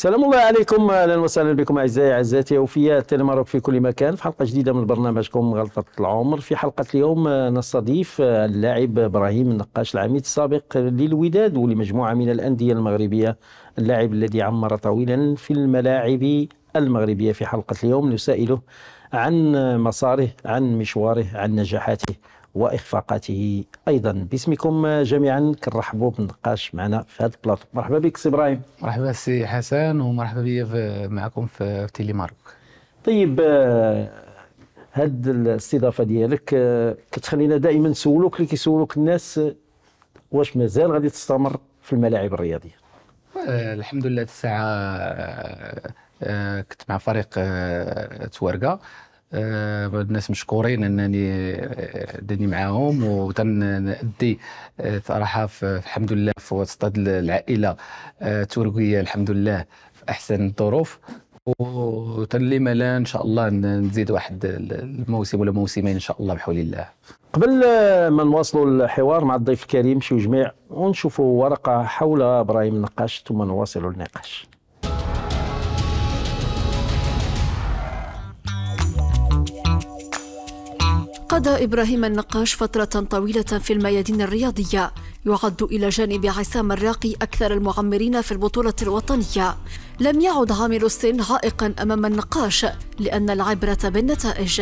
السلام الله عليكم اهلا وسهلا بكم اعزائي اعزائي وفيات المرة في كل مكان في حلقه جديده من برنامجكم غلطه العمر في حلقه اليوم نستضيف اللاعب ابراهيم النقاش العميد السابق للوداد ولمجموعه من الانديه المغربيه اللاعب الذي عمر طويلا في الملاعب المغربيه في حلقه اليوم نسائله عن مساره عن مشواره عن نجاحاته واخفاقاته ايضا باسمكم جميعا كنرحبوا بالنقاش معنا في هذا البلاط مرحبا بك سي ابراهيم مرحبا سي حسن ومرحبا بيا معكم في تيلي مارك طيب آه، هاد الاستضافه ديالك آه، كتخلينا دائما نسولوك اللي كيسولوك الناس آه، واش مازال غادي تستمر في الملاعب الرياضيه الحمد لله الساعه كنت مع فريق تورقه آه، الناس مشكورين انني آه، دني معاهم وتنأدي آه، صراحه الحمد لله في وسط العائله التركيه الحمد لله في احسن الظروف وتنليما لا ان شاء الله نزيد واحد الموسم ولا موسمين ان شاء الله بحول الله قبل ما نواصلوا الحوار مع الضيف الكريم شي جميع ونشوفوا ورقه حول ابراهيم النقاش ثم نواصل النقاش قاد إبراهيم النقاش فترة طويلة في الميادين الرياضية يعد إلى جانب عصام الراقي أكثر المعمرين في البطولة الوطنية لم يعد عامل السن عائقا أمام النقاش لأن العبرة بالنتائج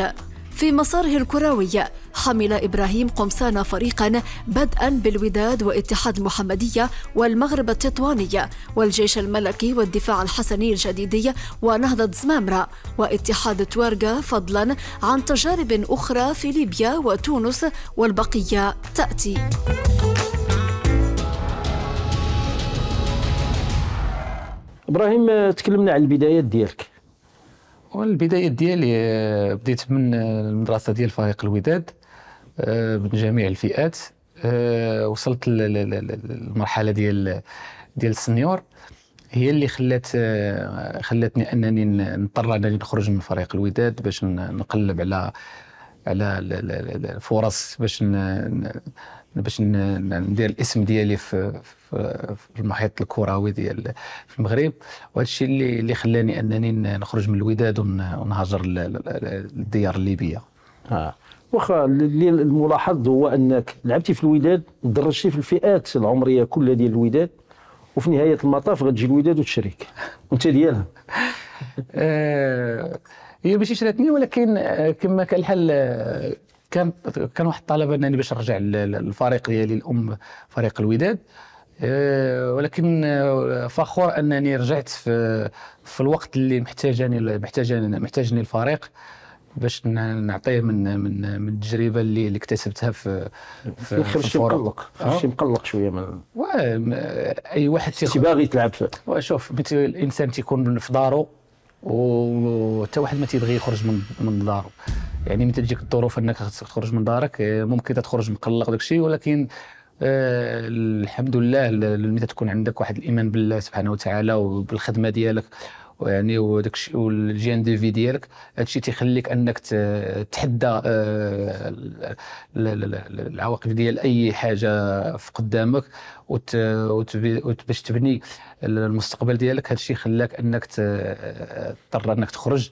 في مساره الكروي حمل إبراهيم قمصان فريقا بدءا بالوداد واتحاد المحمدية والمغرب التطواني والجيش الملكي والدفاع الحسني الجديدي ونهضة زمامرة واتحاد توارقة فضلا عن تجارب أخرى في ليبيا وتونس والبقية تأتي ابراهيم تكلمنا على البدايات ديالك والبدايه ديالي آه، بديت من المدرسه ديال فريق الوداد آه، من جميع الفئات آه، وصلت للمرحله ديال ديال السنيور هي اللي خلات خلاتني انني نضطر انني نخرج من فريق الوداد باش نقلب على على الفرص باش باش ندير الاسم ديالي في, في, في المحيط الكروي ديال في المغرب وهذا الشيء اللي اللي خلاني انني نخرج من الوداد ونهاجر للديار الليبيه اه واخا الملاحظ هو انك لعبتي في الوداد درجتي في الفئات العمريه كلها ديال الوداد وفي نهايه المطاف غتجي الوداد وتشريك وانت ديالها آه، هي ماشي شراتني ولكن آه، كما كان الحال آه، كان كان واحد الطلب انني باش نرجع للفريق ديالي الام فريق الوداد آه، ولكن آه، فخور انني رجعت في في الوقت اللي محتاجني محتاجني محتاجني الفريق باش نعطيه من من من التجربه اللي اللي اكتسبتها في في خمشي مقلق خمشي مقلق شويه من اي واحد تيخ... باغي تلعب شوف الانسان تيكون في دارو وحتى واحد ما تيبغي يخرج من من دارو يعني من تجيك الظروف انك تخرج من دارك آه، ممكن تخرج مقلق داكشي ولكن آه، الحمد لله ملي تكون عندك واحد الايمان بالله سبحانه وتعالى وبالخدمه ديالك ويعني وداك الشيء والجي ان دي في ديالك الشيء تيخليك انك تحدى آه، العواقب ديال اي حاجه في قدامك وباش تبني المستقبل ديالك الشيء خلاك انك تضطر انك تخرج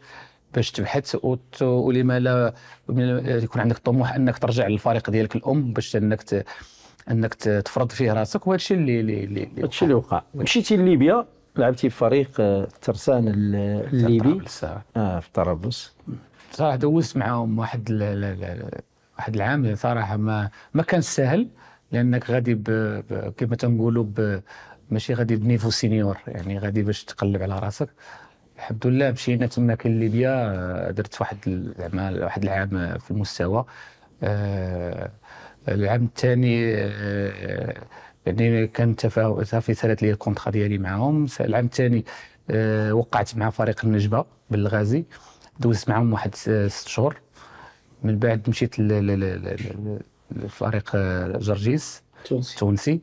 باش تبحث ولما لا يكون عندك طموح انك ترجع للفريق ديالك الام باش انك انك تفرض فيه راسك وهذا الشيء اللي اللي اللي اللي وقع مشيتي لليبيا لعبتي في فريق آه، الترسان الليبي اه في طرابلس صراحه دوزت معاهم واحد لا لا لا واحد العام صراحه ما ما كان سهل لانك غادي كما تنقولوا ماشي غادي بنيفو سينيور يعني غادي باش تقلب على راسك الحمد لله مشينا تما كان ليبيا آه، درت واحد زعما واحد العام آه، في المستوى آه العام الثاني آه يعني كان تفاهم صافي سالت لي الكونترا ديالي معاهم العام الثاني أه وقعت مع فريق النجبه بالغازي دوزت معاهم واحد ست شهور من بعد مشيت لفريق آه، جرجيس التونسي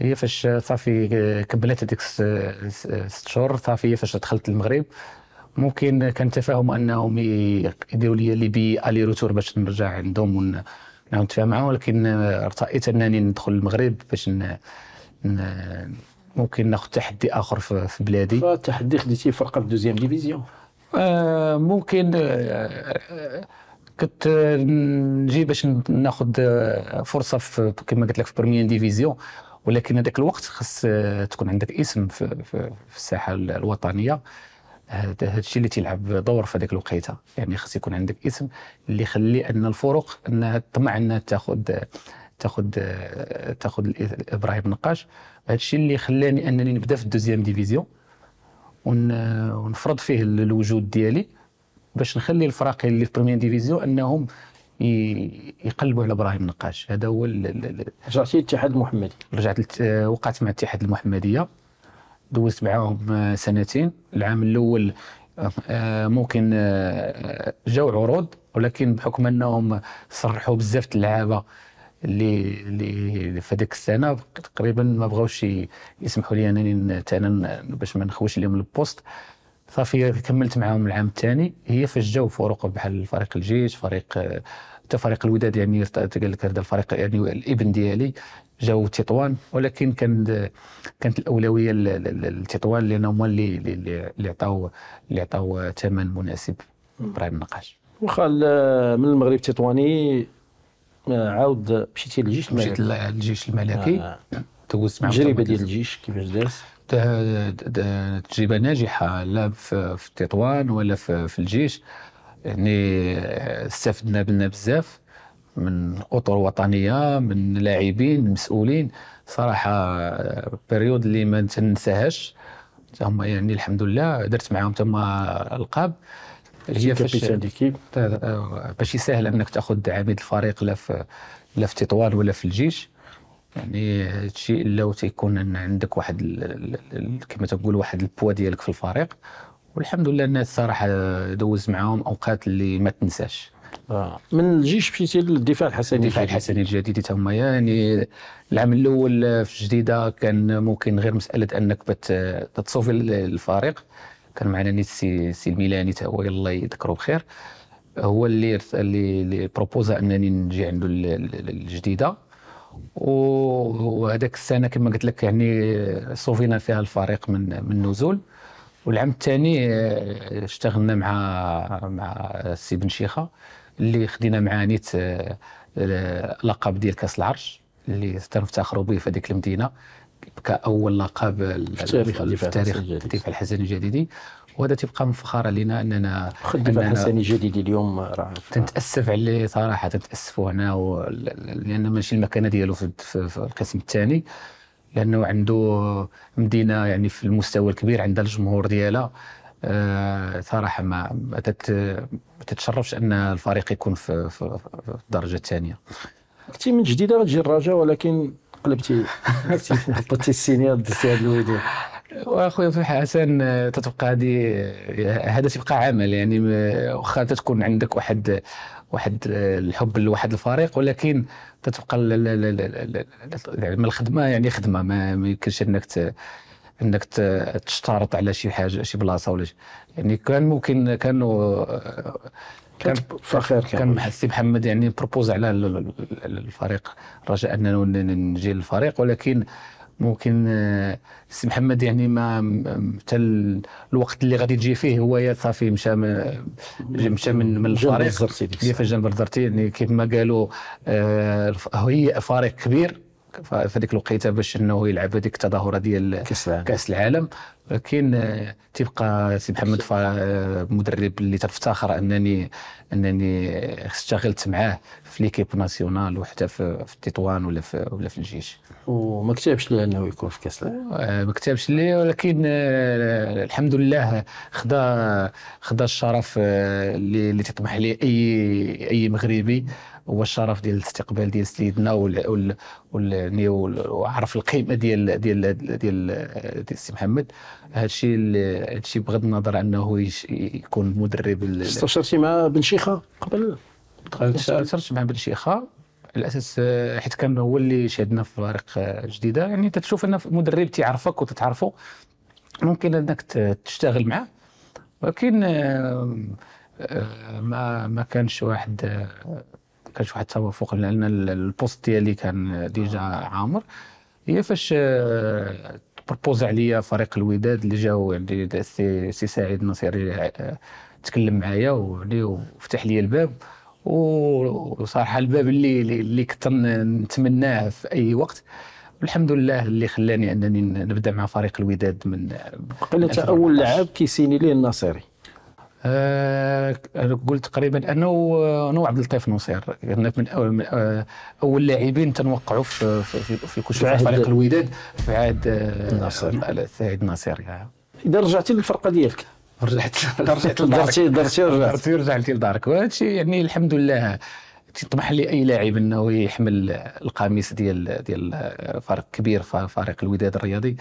هي فاش صافي آه، كملت هذيك ست شهور صافي هي فاش دخلت المغرب ممكن كان تفاهم انهم يديروا لي لي بي الي روتور باش نرجع عندهم يعني نتفاهم معاه ولكن ارتأيت انني ندخل المغرب باش ن... ن... ممكن ناخذ تحدي اخر في, في بلادي فالتحدي خديتي فرقه في دوزيام ديفيزيون آه، ممكن آه، كنت نجي باش ناخذ آه، فرصه في كما قلت لك في برميان ديفيزيون ولكن هذاك الوقت خص تكون عندك اسم في, في, في الساحه الوطنيه هذا الشيء اللي تيلعب دور في هذيك الوقيته يعني خاص يكون عندك اسم اللي يخلي ان الفرق انها تطمع انها تاخذ تاخذ تاخذ ابراهيم نقاش هذا الشيء اللي خلاني انني نبدا في الدوزيام ديفيزيون ونفرض فيه الوجود ديالي باش نخلي الفراقي اللي في بريمير ديفيزيون انهم يقلبوا على ابراهيم نقاش هذا هو رجعتي للاتحاد المحمدي رجعت وقعت مع الاتحاد المحمديه دوزت معاهم آه، سنتين العام الاول آه، ممكن آه، جاو عروض ولكن بحكم انهم صرحوا بزاف اللعابه اللي اللي في هذيك السنه تقريبا ما بغاوش يسمحوا لي انني تانا باش ما نخوش لهم البوست صافي كملت معاهم العام الثاني هي فاش جاو فرق بحال فريق الجيش فريق حتى فريق الوداد يعني قال لك هذا الفريق يعني الابن ديالي جاو تطوان ولكن كان كانت الاولويه لتطوان لان هما اللي اللي عطاو اللي عطاو ثمن مناسب ابراهيم النقاش واخا من المغرب التطواني آه، عاود مشيتي للجيش الملكي مشيت للجيش الملكي آه. دوزت معاهم التجربه ديال الجيش كيفاش دازت تجربه ناجحه لا في تطوان ولا في الجيش يعني آه، استفدنا منها بزاف من اطر وطنيه من لاعبين مسؤولين صراحه بريود آه، اللي ما تنساهاش هما يعني الحمد لله درت معاهم تما القاب هي فاش آه، باش يسهل انك تاخذ عميد الفريق لا في لا في تطوان ولا في الجيش يعني هادشي الا وتيكون عندك واحد كما تقول واحد البوا ديالك في الفريق والحمد لله الناس صراحه دوز معاهم اوقات اللي ما تنساش آه. من الجيش مشيتي للدفاع الحسني الدفاع الحسني الجديد تما يعني العام الاول في جديده كان ممكن غير مساله انك تتصوفي الفريق كان معنا نيت سي, سي الميلاني تا هو يلاه يذكره بخير هو اللي اللي بروبوزا انني نجي عنده الجديده وهذاك السنه كما قلت لك يعني صوفينا فيها الفريق من من نزول والعام الثاني آه، اشتغلنا مع مع السي بن شيخه اللي خدينا مع نيت آه، آه، لقب ديال كاس العرش اللي تنفتخروا به في هذيك المدينه كاول لقب في تاريخ الدفاع الحسني الجديدي وهذا تبقى مفخره لنا اننا الدفاع الحسني الجديدي اليوم راه تنتاسف عليه صراحه تنتاسفوا هنا و... لان ماشي المكانه ديالو في, في القسم الثاني لانه عنده مدينه يعني في المستوى الكبير عندها الجمهور ديالها آه، صراحه ما تتشرفش ان الفريق يكون في, الدرجه الثانيه كنتي من جديده غتجي الرجاء ولكن قلبتي حطيتي السينيور دزتي هذا الويدو واخويا في حسن تتبقى هذه هذا تبقى عمل يعني واخا تكون عندك واحد واحد الحب لواحد الفريق ولكن تتبقى يعني الخدمه يعني خدمه ما يمكنش انك انك تشترط على شي حاجه شي بلاصه ولا شي يعني كان ممكن كانوا كان فخير كان محسي محمد يعني بروبوز على الفريق رجاء اننا نجي للفريق ولكن ممكن آه، سي محمد يعني ما حتى الوقت اللي غادي تجي فيه هو يا صافي مشى مشى من من الفريق في جنب الزرتي يعني كيف ما قالوا آه، هي فريق كبير في هذيك الوقيته باش انه يلعب هذيك التظاهره ديال كاس العالم كاس العالم ولكن تيبقى سي محمد مدرب اللي تنفتخر انني انني اشتغلت معاه في ليكيب ناسيونال وحتى في, تطوان ولا في ولا في الجيش وما كتبش ليه انه يكون في كاس العالم آه، ما كتبش ليه ولكن آه، الحمد لله خدا خدا الشرف آه، اللي, اللي تطمح ليه اي اي مغربي هو الشرف ديال الاستقبال ديال سيدنا وعرف القيمه ديال ديال ديال ديال السي محمد هذا الشيء هذا الشيء بغض النظر انه يكون مدرب استشرتي مع بن شيخه قبل استشرت مع بن شيخه على اساس حيت كان هو اللي شهدنا في فريق جديده يعني تتشوف ان مدرب تيعرفك وتتعرفه ممكن انك تشتغل معاه ولكن آه، آه، ما ما كانش واحد آه، كان شي واحد التوافق لان البوست ديالي كان ديجا عامر هي فاش بروبوز آه، عليا فريق الوداد اللي جاو عندي سي, سي سعيد نصيري آه، تكلم معايا وفتح لي الباب وصراحه الباب اللي اللي كنت نتمناه في اي وقت والحمد لله اللي خلاني انني نبدا مع فريق الوداد من قبل اول لاعب كيسيني ليه النصيري آه، قلت تقريبا انا ونو وعبد اللطيف نصير يعني من اول من آه، اول لاعبين تنوقعوا في في في كشوف في فريق الوداد في عهد ناصر سعيد ناصر اذا رجعتي للفرقه ديالك رجعت رجعت درتي درتي درتي رجعت لدارك وهذا الشيء يعني الحمد لله تطمح اي لاعب انه يحمل القميص ديال ديال فريق كبير فريق الوداد الرياضي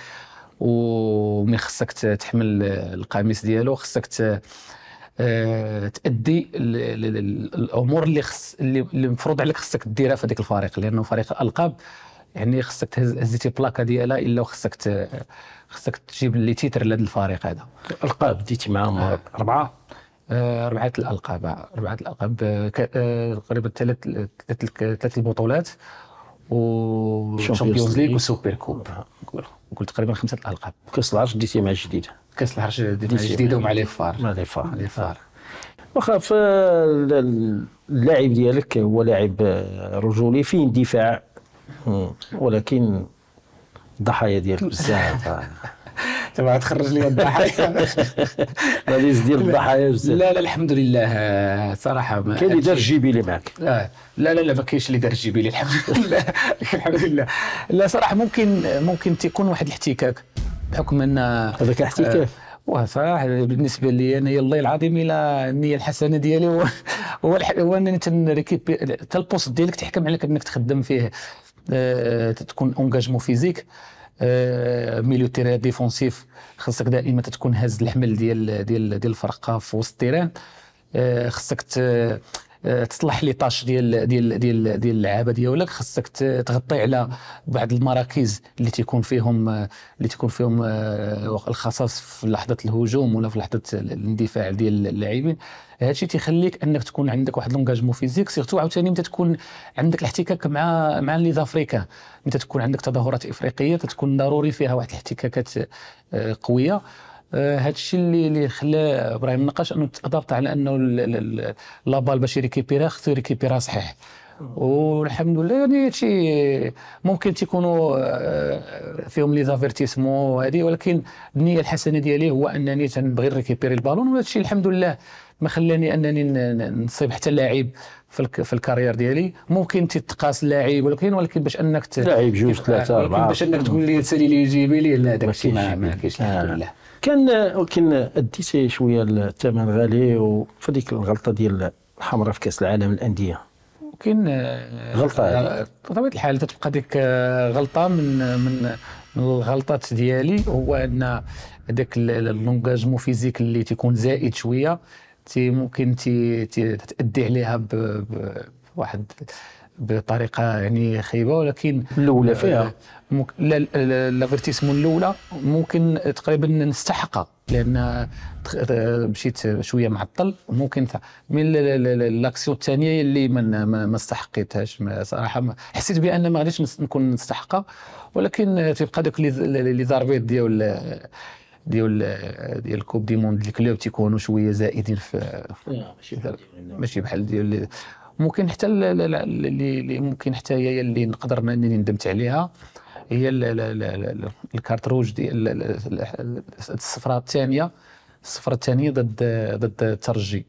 ومن خصك تحمل القميص ديالو خصك آه، تادي الامور اللي خص اللي مفروض عليك خصك ديرها في هذاك الفريق لانه فريق الالقاب يعني خصك تهز هزيتي بلاكا ديالها الا خصك خصك تجيب لي تيتر لهذا الفريق هذا القاب ديتي معاهم آه. اربعه اربعه آه، الالقاب اربعه الالقاب تقريبا ثلاث ثلاث البطولات و الشامبيونز ليغ وسوبر كوب قلت تقريبا خمسه الالقاب كاس العرش ديتي مع الجديده كاس العرش ديتي مع الجديده ومع لي فار مع لي فار لي فار واخا اللاعب ديالك هو لاعب رجولي فيه اندفاع ولكن الضحايا ديالك بزاف تبع تخرج لي الضحايا لذيذ ديال الضحايا بزاف لا لا الحمد لله صراحه كاين اللي دار الجيبيلي معك لا لا لا, لا ما كاينش اللي دار الجيبيلي الحمد لله الحمد لله لا صراحه ممكن ممكن تيكون واحد الاحتكاك بحكم ان هذاك الاحتكاك آه، واه صراحه بالنسبه لي انا الله العظيم الا النيه الحسنه ديالي هو هو, هو انني تنريكيبي حتى البوست ديالك تحكم عليك انك تخدم فيه آه، تكون انجاجمون فيزيك آه، ميليو تيران ديفونسيف خاصك دائما تكون هاز الحمل ديال ديال ديال الفرقه في وسط التيران آه، خاصك تصلح آه، لي طاش ديال ديال ديال ديال اللعابه ديالك خاصك تغطي على بعض المراكز اللي تيكون فيهم اللي تيكون فيهم الخصاص في لحظه الهجوم ولا في لحظه الاندفاع ديال اللاعبين هذا الشيء تيخليك انك تكون عندك واحد لونجاجمون فيزيك سيرتو عاوتاني متى تكون عندك الاحتكاك مع مع لي زافريكان متى تكون عندك تظاهرات افريقيه تتكون ضروري فيها واحد الاحتكاكات آه، قويه هذا آه، الشيء اللي اللي خلى ابراهيم النقاش انه تضبط على انه لابال باش يريكيبيرا خصو يريكيبيرا صحيح والحمد لله يعني شي ممكن تيكونوا آه، فيهم لي زافيرتيسمون وهذه ولكن النيه الحسنه ديالي هو انني تنبغي نريكيبيري البالون وهذا الشيء الحمد لله ما خلاني انني نصيب حتى لاعب في الكارير ديالي ممكن تتقاس اللاعب ولكن ولكن باش انك ت... لاعب جوج ثلاثه اربعه باش انك تقول لي سالي لي جيبي لي لا داك الشيء ما كاينش الحمد لله كان ولكن اديتي شويه الثمن غالي وفي ديك الغلطه ديال الحمراء في كاس العالم الانديه كاين آه، غلطه بطبيعه الحال تتبقى ديك آه، غلطه من من من الغلطات ديالي هو ان هذاك اللونجاجمون فيزيك اللي تيكون زائد شويه تي ممكن تي تتادي عليها بواحد بطريقه يعني خايبه ولكن الاولى فيها آه، ممكن لافيرتيسمون الاولى ممكن تقريبا نستحقها لان مشيت شويه معطل ممكن من لاكسيون الثانيه اللي ما ما استحقيتهاش صراحه حسيت بان ما غاديش نكون نستحقها ولكن تبقى دوك لي ضربات ديال ديال ديال الكوب دي موند الكلوب تيكونوا شويه زائدين في ماشي بحال ديال ممكن حتى اللي ممكن حتى هي اللي نقدر انني ندمت عليها هي الكارتروج ديال الصفرة الثانيه الصفرة الثانيه ضد ضد الترجي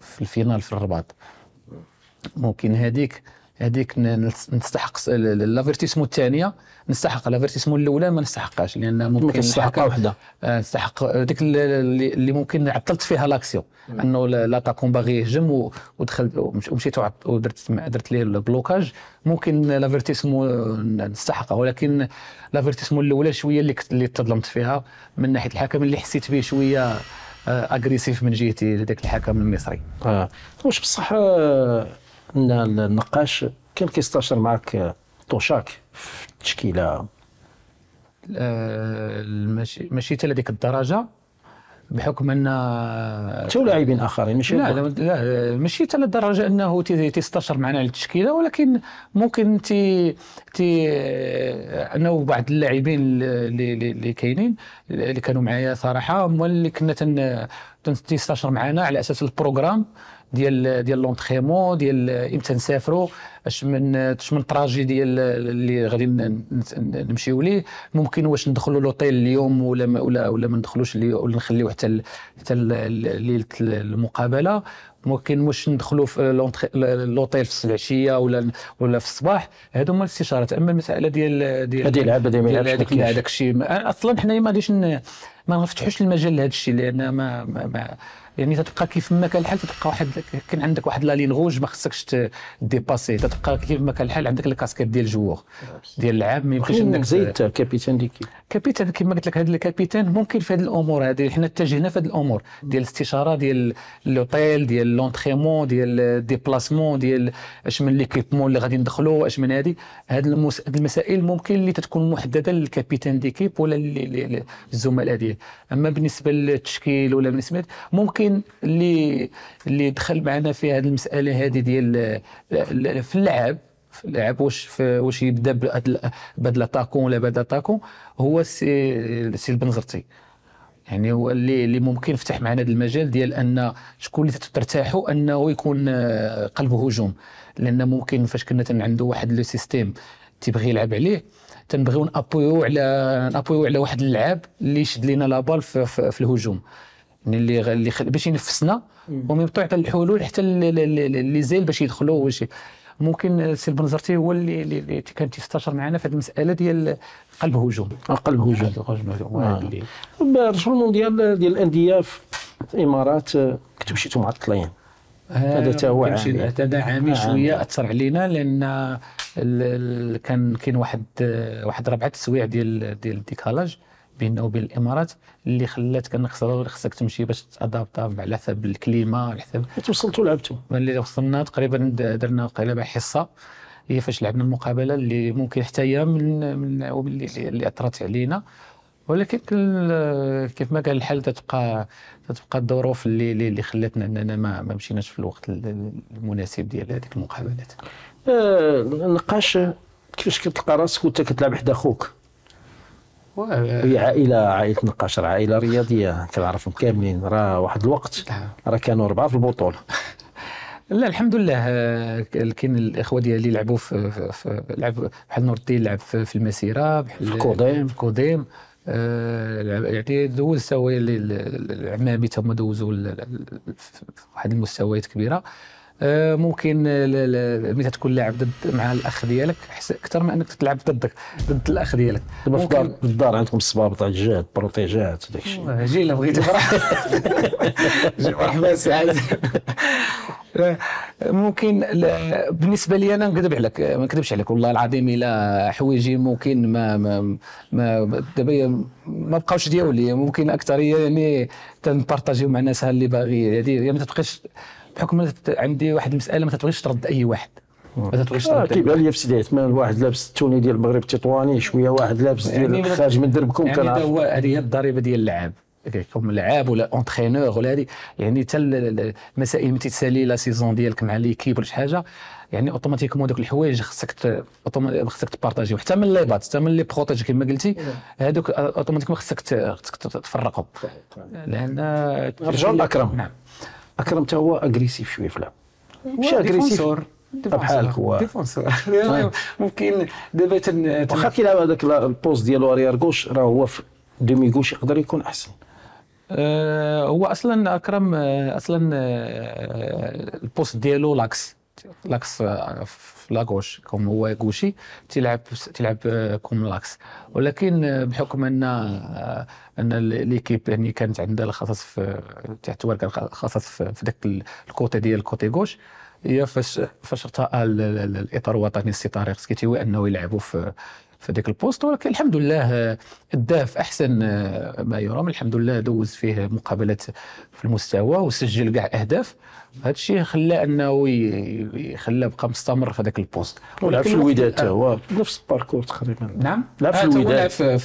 في الفينال في الرباط ممكن هذيك هذيك نستحق لافيرتيسمون الثانيه نستحق لافيرتيسمون الاولى ما نستحقهاش لان ممكن نستحق وحده آه، نستحق هذيك اللي ممكن عطلت فيها لاكسيون انه لاتاكون باغي يهجم ودخلت ومشيت ودرت درت ليه البلوكاج ممكن لافيرتيسمون نستحقه ولكن لافيرتيسمون الاولى شويه اللي اللي تظلمت فيها من ناحيه الحكم اللي حسيت به شويه اغريسيف آه، من جهتي لذاك الحكم المصري اه واش بصح آه، ان النقاش كان كيستاشر معك طوشاك في التشكيله ماشي ماشي حتى لهذيك الدرجه بحكم ان حتى لاعبين اخرين ماشي لا لا, لا ماشي حتى لدرجه انه تيستشر معنا على التشكيله ولكن ممكن تي تي انه بعض اللاعبين اللي اللي كاينين اللي كانوا معايا صراحه هما اللي كنا تن تيستشر معنا على اساس البروغرام ديال ديال لونتريمون ديال امتى نسافروا اش من اش من تراجي ديال اللي غادي نمشيو ليه ممكن واش ندخلوا لوطيل اليوم ولا ولا ولا ما ندخلوش ولا نخليوه حتى حتى ليله المقابله ممكن واش ندخلوا في لوطيل في العشيه ولا ولا في الصباح هادو هما الاستشارات اما المساله ديال ديال هذه لعبه ديال هذاك الشيء اصلا حنايا ما غاديش ما نفتحوش المجال لهذا الشيء لان ما, ما, ما يعني تتبقى كيف ما كان الحال تتبقى واحد كان عندك واحد لا لين غوج ما خصكش ديباسي تتبقى كيف ما كان الحال عندك الكاسكيت ديال الجوغ ديال اللاعب ما يمكنش انك زيد كابيتان ديك كابيتان كما قلت لك هذا الكابيتان ممكن في هذه الامور هذه حنا اتجهنا في هذه الامور ديال الاستشاره ديال لوطيل ديال لونتريمون ديال ديبلاسمون ديال اش من ليكيبمون اللي غادي ندخلوا اش من هذه هاد المس... المسائل ممكن اللي تتكون محدده للكابيتان ديكيب ولا للزملاء ديال اما بالنسبه للتشكيل ولا بالنسبه ممكن يمكن اللي اللي دخل معنا في هذه المساله هذه ديال في اللعب في اللعب واش واش يبدا بهاد لاتاكون ولا بهاد لاتاكون هو سي سي يعني هو اللي اللي ممكن فتح معنا هذا المجال ديال ان شكون اللي ترتاحوا انه يكون آه، قلب هجوم لان ممكن فاش كنا عنده واحد لو سيستيم تيبغي يلعب عليه تنبغيو نابويو على نابويو على واحد اللعاب اللي يشد لينا لابال في, في, في الهجوم من اللي اللي باش ينفسنا ومن يعطي الحلول حتى اللي زيل باش يدخلوا وشي ممكن سي بنزرتي هو اللي اللي كان تيستشر معنا في هذه المساله ديال قلب هجوم آه، قلب هجوم آه. رجعوا المونديال ديال الانديه في الامارات مشيتوا آه، مشيتو الطليان هذا تا هو هذا عامل شويه اثر علينا لان كان كاين واحد واحد ربعه السوايع ديال ديال الديكالاج بيننا وبين الامارات اللي خلات انك خصك تمشي باش تادابتا على حساب الكليمه على حساب توصلتوا لعبتوا اللي وصلنا تقريبا درنا قريبا حصه هي فاش لعبنا المقابله اللي ممكن حتى هي من من اللي اثرت علينا ولكن كيف ما قال الحال تتبقى تتبقى الظروف اللي اللي خلاتنا اننا ما, ما مشيناش في الوقت المناسب ديال هذيك المقابلات. آه نقاش كيفاش كتلقى راسك وانت كتلعب حدا خوك؟ هي عائله عائله نقاشر عائله رياضيه كنعرفهم كاملين راه واحد الوقت اه. راه كانوا اربعه في البطوله لا الحمد لله آه، كاين الاخوه ديالي لعبوا في, في لعب بحال نور الدين لعب في, في المسيره بحال في الكوديم في الكوديم آه، يعني دوز سوا العمامي تما دوزوا واحد المستويات كبيره آه، ممكن آه، ملي تكون لاعب ضد مع الاخ ديالك اكثر من انك تلعب ضدك ضد الاخ ديالك في الدار في الدار عندكم الصبابط بروتيجات وداك الشيء لو بغيتي مرحبا سعاد ممكن بالنسبه لي انا نكذب عليك آه، ما نكذبش عليك والله العظيم الا حوايجي ممكن ما ما, ما دابا ما بقاوش ديالي ممكن اكثريه يعني تنبارطاجيو مع الناس اللي باغي هذه يعني ما تبقاش بحكم عندي واحد المساله ما تبغيش ترد اي واحد ما آه. تبغيش ترد قال آه، لي في سيدي عثمان واحد لابس التوني ديال المغرب التطواني شويه واحد لابس يعني ديال يعني خارج من دربكم يعني هذا هو هذه هي الضريبه ديال اللعاب كيكون لعاب ولا اونترينور ولا هذه يعني حتى المسائل ملي تسالي لا سيزون ديالك مع ليكيب ولا شي حاجه يعني اوتوماتيكمون دوك الحوايج خصك خصك تبارطاجي حتى من لي بات حتى من لي بروتاج كما قلتي نعم. هذوك اوتوماتيكمون خصك تفرقهم لان رجال اكرم نعم اكرم حتى هو اجريسيف شويه في اللعب ماشي اجريسيف بحالك هو يعني ممكن دابا واخا كيلعب هذاك البوست ديالو اريار كوش راه هو في ديمي كوش يقدر يكون احسن أه هو اصلا اكرم اصلا أه، البوست ديالو لاكس لاكس أه، لا غوش كوم هو غوشي تيلعب تيلعب آه، كوم لاكس ولكن آه، بحكم ان آه، ان ليكيب يعني كانت عندها الخصص في تعتبر كان خصص في ذاك الكوتي ديال الكوتي غوش هي فاش فاش ارتأى الاطار الوطني السي طارق سكيتيوي انه يلعبوا في في ديك البوست ولكن الحمد لله في احسن آه، ما يرام الحمد لله دوز فيه مقابلات في المستوى وسجل كاع اهداف هذا الشيء خلى انه خلى بقى مستمر في هذاك البوست ولعب في الوداد آه، هو نفس الباركور تقريبا نعم لعب في آه، الوداد في,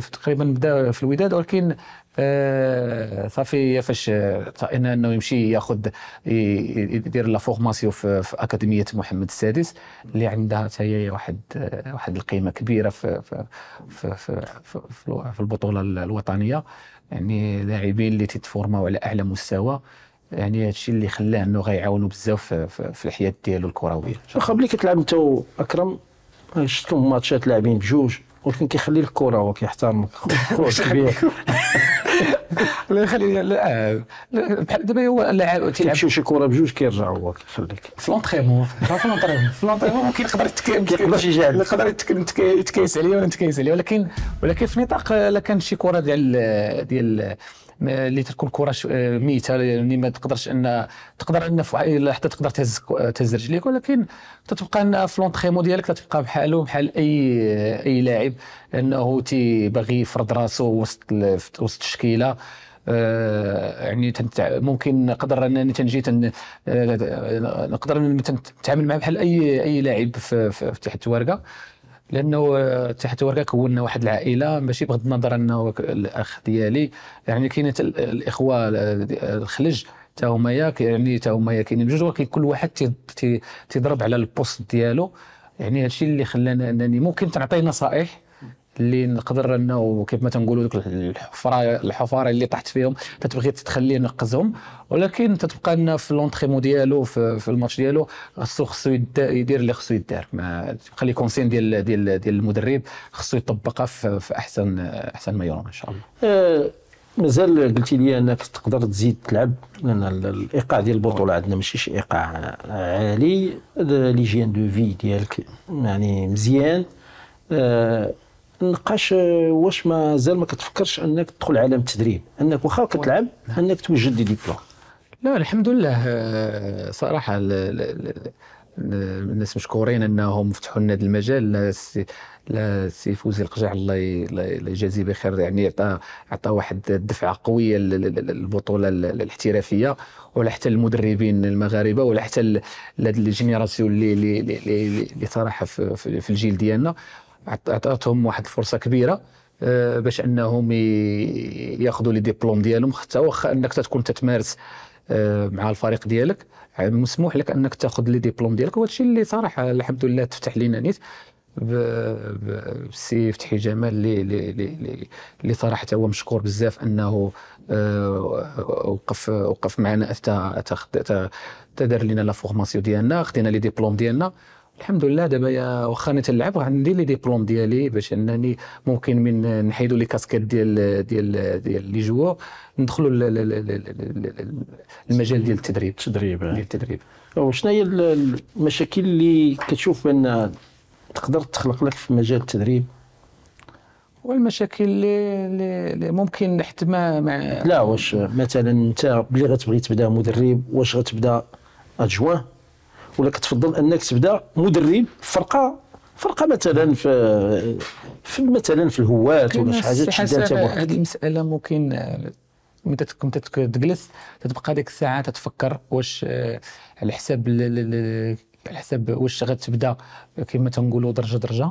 في, تقريبا بدا في الوداد ولكن آه صافي فاش طائنا انه يمشي ياخذ يدير لا فورماسيون في, في اكاديميه محمد السادس اللي عندها حتى هي واحد واحد القيمه كبيره في, في, في في, البطوله الوطنيه يعني لاعبين اللي تيتفورماو على اعلى مستوى يعني هذا الشيء اللي خلاه انه غيعاونوا بزاف في, الحياه ديالو الكرويه ملي كتلعب انت اكرم شفتكم ماتشات لاعبين بجوج ولكن كيخلي لك الكره هو كيحترمك خوت كبير الله يخلي لا بحال دابا هو اللاعب تيلعب شي كره بجوج كيرجع هو خليك في لونتريمون في لونتريمون في لونتريمون كيقدر يتكيس يقدر يتكيس عليا ولا نتكيس عليا ولكن ولكن في نطاق الا كان شي كره ديال ديال اللي تكون كره آه، ميته يعني ما تقدرش ان تقدر ان حتى تقدر تهز تهز رجليك ولكن تتبقى ان في لونتريمون ديالك تتبقى بحاله بحال اي اي لاعب انه تي باغي يفرض راسو وسط وسط التشكيله آه يعني ممكن نقدر انني تنجي تن آه، نقدر نتعامل معاه بحال اي اي لاعب في, في تحت التوارقه لانه تحت ورقه كونا واحد العائله ماشي بغض النظر انه الاخ ديالي يعني كاين الاخوه الخلج تا هما يعني تا هما كاينين بجوج ولكن كل واحد تيضرب على البوست ديالو يعني هادشي اللي خلانا انني ممكن تعطي نصائح اللي نقدر انه كيف ما تنقولوا دوك الحفاره الحفاره اللي طحت فيهم تتبغي تخليه ينقذهم ولكن تتبقى لنا في لونتريمو ديالو في, الماتش ديالو خصو خصو يدير اللي خصو يدار ما تبقى لي كونسين ديال ديال ديال المدرب خصو يطبقها في, احسن احسن ما يرام ان شاء الله آه مازال قلتي لي انك تقدر تزيد تلعب لان الايقاع ديال البطوله عندنا ماشي شي ايقاع عالي ليجين دو في ديالك يعني مزيان آه نقاش آه، واش ما زال ما كتفكرش انك تدخل عالم التدريب انك واخا كتلعب نعم. انك توجد دي ديبلوم لا الحمد لله آه، صراحه الناس مشكورين انهم فتحوا لنا هذا المجال الناس لا سي فوزي القجع الله يجازيه بخير يعني عطى عطى واحد الدفعه قويه للبطوله الاحترافيه ولا حتى المدربين المغاربه ولا حتى الجينيراسيون اللي اللي اللي صراحه في الجيل ديالنا عطاتهم واحد الفرصه كبيره آه، باش انهم ياخذوا لي ديبلوم ديالهم حتى واخا انك تكون تتمارس آه، مع الفريق ديالك مسموح لك انك تاخذ لي ديبلوم ديالك وهذا الشيء اللي صراحه الحمد لله تفتح لينا نيت بسي فتحي جمال اللي اللي اللي صراحه هو مشكور بزاف انه آه، وقف وقف معنا حتى دار لنا لا فورماسيون ديالنا خدينا لي ديبلوم ديالنا الحمد لله دابا يا واخا انا تنلعب عندي لي ديبلوم ديالي باش انني ممكن من نحيدوا لي كاسكيت ديال ديال ديال لي جوغ ندخلوا المجال ديال التدريب التدريب آه. ديال التدريب وشنو هي المشاكل اللي كتشوف بان تقدر تخلق لك في مجال التدريب والمشاكل اللي, اللي ممكن حتى ما مع لا واش مثلا انت بلي غتبغي تبدا مدرب واش غتبدا ادجوان ولا كتفضل انك تبدا مدرب فرقه فرقه مثلا في, في مثلا في الهوات ولا شي حاجه تشد هذه المساله ممكن ملي تجلس تتبقى ديك الساعه تتفكر واش على حساب على حساب واش غتبدا كما تنقولوا درجه درجه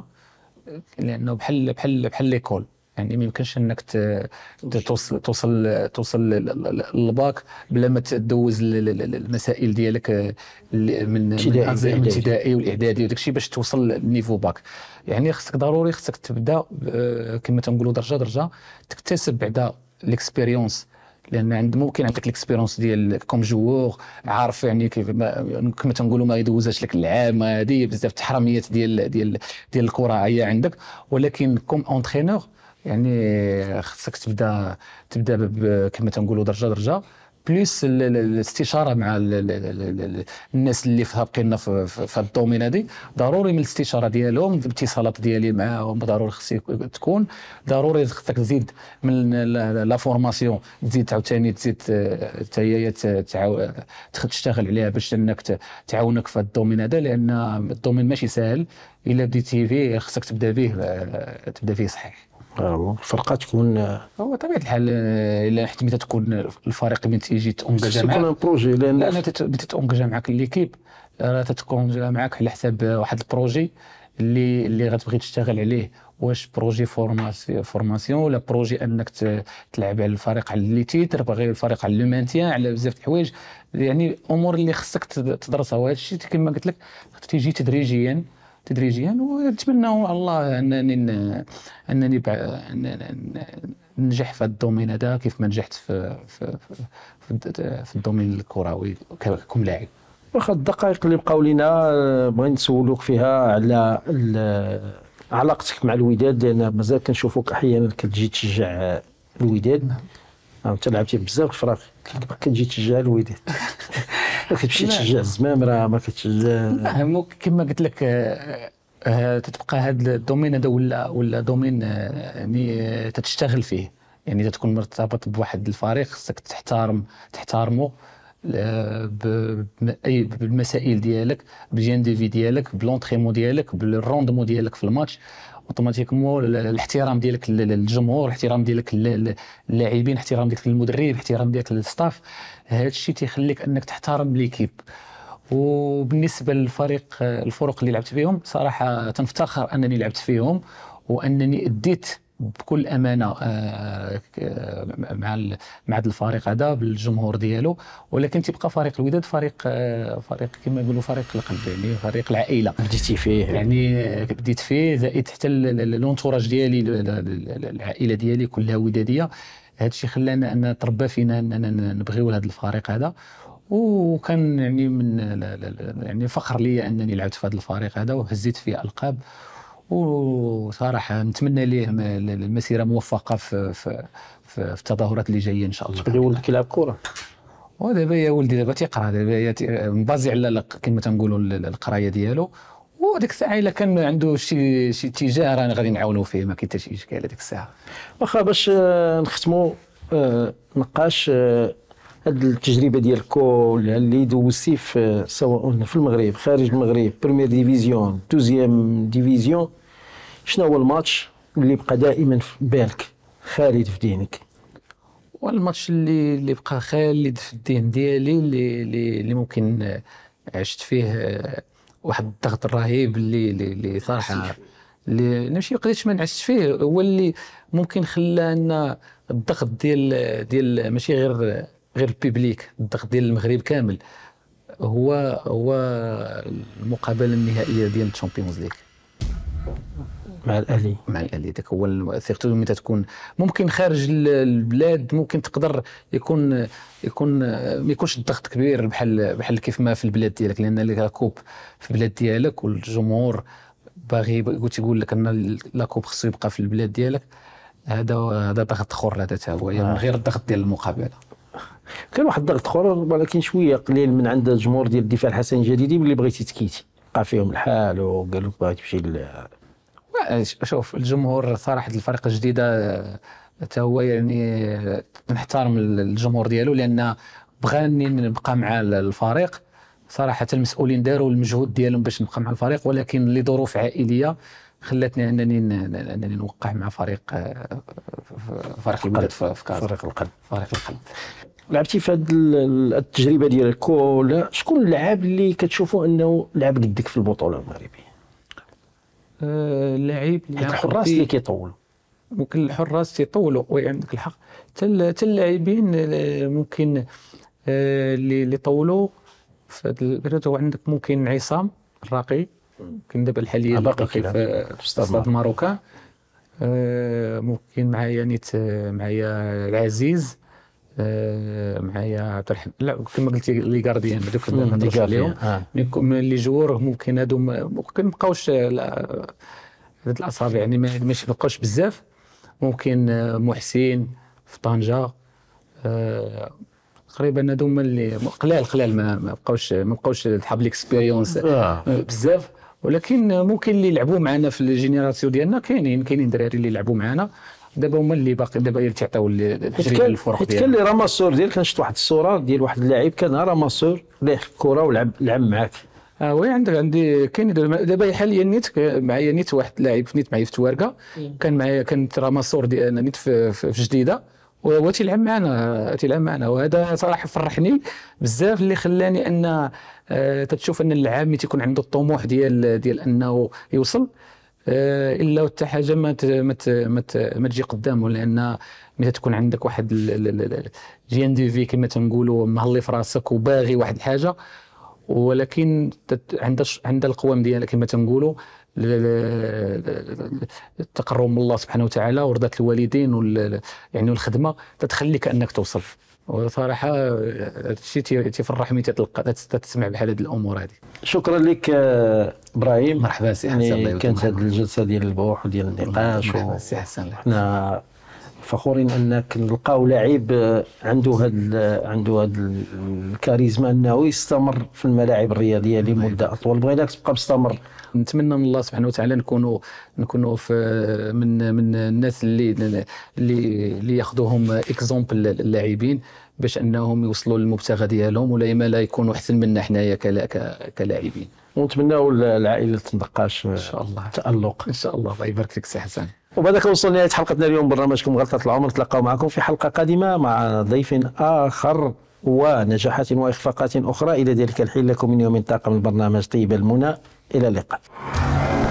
لانه بحال بحال بحال ليكول يعني ما يمكنش انك توصل توصل توصل للباك بلا ما تدوز المسائل ديالك آه، من الابتدائي والاعدادي وداك الشيء باش توصل للنيفو باك يعني خصك ضروري خصك تبدا آه، كما تنقولوا درجه درجه تكتسب بعدا ليكسبيريونس لان عند ممكن عندك ليكسبيريونس ديال كوم جوور عارف يعني كيف كما تنقولوا ما يدوزاش لك العام هذه بزاف التحرميات ديال ديال ديال الكره هي عندك ولكن كوم اونترينور يعني خصك تبدا تبدا كما تنقولوا درجه درجه بليس الاستشاره مع الناس اللي سابقينا في, في الدومين هذه ضروري من الاستشاره ديالهم الاتصالات ديالي معاهم ضروري خصك تكون ضروري خصك تزيد من لا فورماسيون تزيد عاوتاني تزيد آه، حتى هي تشتغل عليها باش انك تعاونك في الدومين هذا لان الدومين ماشي سهل الا بديتي فيه خصك تبدا فيه آه، تبدا فيه صحيح الفرقه تكون هو طبيعه الحال الا حتى تكون الفريق من تيجي تونجاجا معاك تكون بروجي لان لان تتونجاجا معاك ليكيب راه تتكون معاك على حساب واحد البروجي اللي اللي غتبغي تشتغل عليه واش بروجي فورماسيون فورماسيون ولا بروجي انك تلعب على الفريق على لي تيتر باغي الفريق على لو مانتيان على بزاف الحوايج يعني امور اللي خصك تدرسها وهذا الشيء كما قلت لك تيجي تدريجيا تدريجيا ونتمنى على الله انني انني ننجح في هذا الدومين هذا كيف ما نجحت في في في, في الدومين الكروي لاعب واخا الدقائق اللي بقاو لينا آه، بغيت نسولوك فيها على علاقتك مع الوداد لان مازال كنشوفوك احيانا كتجي تشجع الوداد نعم. انت لعبتي بزاف فراقي ما كتجي تشجع الوداد ما كتمشي تشجع الزمامره ما كتشجع كما قلت لك آه، آه، تتبقى هذا الدومين هذا ولا ولا دومين آه، يعني تتشتغل فيه يعني تكون مرتبط بواحد الفريق خصك تحترم تحترمه باي بالمسائل ديالك في ديالك بلونتريمون ديالك بالروندمون ديالك في الماتش اوتوماتيكمون الاحترام ديالك للجمهور الاحترام ديالك للاعبين الاحترام ديالك للمدرب الاحترام ديالك للستاف هذا الشيء تيخليك انك تحترم ليكيب وبالنسبه للفريق الفرق اللي لعبت فيهم صراحه تنفتخر انني لعبت فيهم وانني اديت بكل امانه آه، مع مع هذا الفريق هذا بالجمهور ديالو ولكن تيبقى فريق الوداد فريق آه، فريق كما نقولوا فريق القلب يعني فريق العائله بديتي فيه يعني بديت فيه زائد حتى لونتوراج ديالي العائله ديالي كلها وداديه هذا الشيء خلانا ان تربى فينا اننا نبغيو هذا الفريق هذا وكان يعني من يعني فخر لي انني لعبت في هذا الفريق هذا وهزيت فيه القاب وصراحه نتمنى ليه المسيره موفقه في في, في التظاهرات اللي جايه ان شاء الله تبغي ولدك يلعب كره ودابا يا ولدي دابا تيقرا دابا مبازي على كما تنقولوا القرايه ديالو وديك الساعه الا كان عنده شي شي اتجاه راني غادي نعاونوا فيه ما كاين حتى شي اشكال هذيك الساعه واخا باش آه، نختموا آه، نقاش آه، هاد التجربه ديال كل اللي دوزتي في سواء في المغرب خارج المغرب بريمير ديفيزيون دوزيام ديفيزيون شنو هو الماتش اللي بقى دائما في بالك خالد في دينك والماتش اللي اللي بقى خالد في الذهن ديالي اللي اللي ممكن آه، عشت فيه آه، واحد الضغط الرهيب اللي اللي صراحه اللي ماشي قدرتش ما نعشت فيه هو اللي ممكن خلى ان الضغط ديال ديال ماشي غير غير البيبليك الضغط ديال المغرب كامل هو هو المقابله النهائيه ديال الشامبيونز ليغ مع الاهلي مع الاهلي هذاك هو سيرتو متى تكون ممكن خارج البلاد ممكن تقدر يكون يكون ما يكونش الضغط كبير بحال بحال كيف ما في البلاد ديالك لان لاكوب في البلاد ديالك والجمهور باغي قلت يقول لك ان لاكوب خصو يبقى في البلاد ديالك هذا هذا ضغط اخر هذا حتى هو من يعني آه. غير الضغط ديال المقابله كان واحد الضغط اخر ولكن شويه قليل من عند الجمهور ديال الدفاع الحسن الجديدي اللي بغيتي تكيتي بقى فيهم الحال وقال لك باغي تمشي شوف الجمهور صراحه الفرق الجديده آه، حتى هو يعني نحترم آه، الجمهور ديالو لان بغاني نبقى مع الفريق صراحه المسؤولين داروا المجهود ديالهم باش نبقى مع الفريق ولكن لظروف عائليه خلتني انني انني نوقع مع فريق آه، فريق القلب فريق القلب فريق القلب لعبتي في هذه التجربه ديالك كلها شكون اللاعب اللي كتشوفوا انه لعب قدك في البطوله المغربيه آه، اللاعب اللي الحراس اللي كيطولوا ممكن الحراس تيطولوا وي عندك الحق حتى اللاعبين آه، ممكن آه، اللي طولوا في هذا البريود هو عندك ممكن عصام الراقي ممكن دابا الحاليه باقي في استاد ماروكا ممكن معايا نيت معايا العزيز آه، معايا عبد الرحيم لا كما قلت لي غارديان هذوك اليوم اللي جوره ممكن هادو ممكن مابقاوش عدد آه، الاصابع يعني ماشي مابقاوش بزاف ممكن آه، محسن في طنجه تقريبا هادو هما اللي قلال قلال ما بقاوش ما بقاوش صحاب ليكسبيريونس بزاف ولكن ممكن اللي يلعبوا معنا في الجينيراسيون ديالنا كاينين كاينين دراري اللي يلعبوا معنا دابا هما اللي باقي دابا تيعطيو التجربه الفرق ديالهم كان اللي راماسور ديالك انا شفت واحد الصوره ديال واحد اللاعب كان راماسور لايح الكره ولعب لعب معاك اه وي عندك عندي كاين دابا حاليا نيت معايا نيت واحد اللاعب نيت معايا في تواركا إيه. كان معايا كانت راماسور ديالنا آه، نيت في, في جديده وهو تيلعب معنا تيلعب معنا وهذا صراحه فرحني بزاف اللي خلاني ان آه، تتشوف ان اللعاب ملي تيكون عنده الطموح ديال ديال انه يوصل آه، الا حتى حاجه ما ما تجي قدامه لان ملي تكون عندك واحد جيان دي في كما تنقولوا مهلي في راسك وباغي واحد الحاجه ولكن عندها عندها القوام ديالها كما تنقولوا التقرب من الله سبحانه وتعالى ورضاة الوالدين يعني والخدمه تتخليك انك توصل وصراحه هادشي تيفرح ملي تتلقى تسمع بحال هاد الامور هادي شكرا لك آه، ابراهيم مرحبا سي حسن يعني كانت هذه الجلسه ديال البوح وديال النقاش مرحبا سي حسن حنا فخورين انك نلقاو لعيب عنده هاد عنده هاد الكاريزما انه يستمر في الملاعب الرياضيه لمده نعم. اطول بغيناك تبقى مستمر نتمنى من الله سبحانه وتعالى نكونوا نكونوا في من من الناس اللي اللي اللي ياخذوهم اكزومبل اللاعبين باش انهم يوصلوا للمبتغى ديالهم ولا ما لا يكونوا احسن منا حنايا كلاعبين ونتمناو العائله تندقاش ان شاء الله تالق ان شاء الله الله يبارك فيك سي حسن وبهذاك وصلنا لنهايه حلقتنا اليوم برنامجكم غلطه العمر نتلقاو معكم في حلقه قادمه مع ضيف اخر ونجاحات واخفاقات اخرى الى ذلك الحين لكم من يوم طاقم البرنامج طيب المنى الى اللقاء